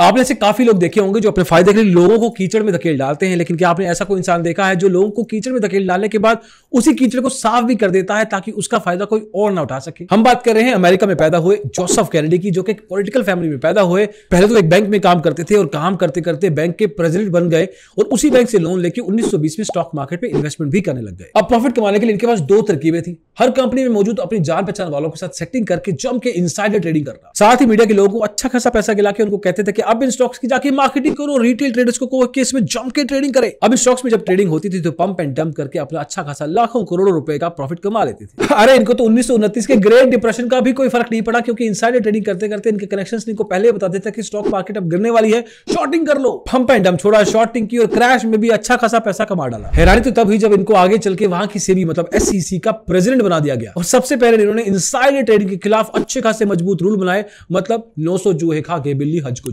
आपने ऐसे काफी लोग देखे होंगे जो अपने फायदे के लिए लोगों को कीचड़ में धकेल डालते हैं लेकिन क्या आपने ऐसा कोई इंसान देखा है जो लोगों को कीचड़ में धकेल डालने के बाद उसी कीचड़ को साफ भी कर देता है ताकि उसका फायदा कोई और ना उठा सके हम बात कर रहे हैं अमेरिका में पैदा हुए जोसफ कैनेडी की जो कि पोलिटिकल फैमिली में पैदा हुए पहले तो एक बैंक में काम करते थे और काम करते करते बैंक के प्रेजिडेंट बन गए और उसी बैंक से लोन लेकर उन्नीस में स्टॉक मार्केट में इन्वेस्टमेंट भी करने लग गए अब प्रॉफिट कमाने के लिए इनके पास दो तरकीबें थी हर कंपनी में मौजूद अपनी जान पहचान वालों के साथ सेटिंग करके जम के इनसाइडर ट्रेडिंग करना साथ ही मीडिया के लोगों को अच्छा खासा पैसा गिला के उनको कहते थे कि अब इन स्टॉक्स की जाके मार्केटिंग करो रिटेल ट्रेडर्स को केस में इसमें जम के ट्रेडिंग करें अब इन स्टॉक्स में जब ट्रेडिंग होती थी तो पंप एंड डंप करके अपना अच्छा खासा लाखों करोड़ों रुपए का प्रॉफिट कमा लेती थी अरे इनको तो उन्नीस के ग्रेट डिप्रेशन का भी कोई फर्क नहीं पड़ा क्योंकि इनसाइडर ट्रेडिंग करते करते इनके कनेक्शन इनको पहले बता देता कि स्टॉक मार्केट अब गिरने वाली है शॉर्टिंग कर लो पंप एंड डंप छोड़ा शॉर्टिंग की और क्रैश में भी अच्छा खासा पैसा कमा डाला हैरानी तो तब ही जब इनको आगे चल के वहां की सेबी मतलब एस e का प्रेजेंट बना दिया गया और सबसे पहले इन्होंने इंसाइडर ट्रेडिंग के खिलाफ अच्छे खासे मजबूत रूल बनाए मतलब नौ सौ जूहे खा के बिल्ली हज को चले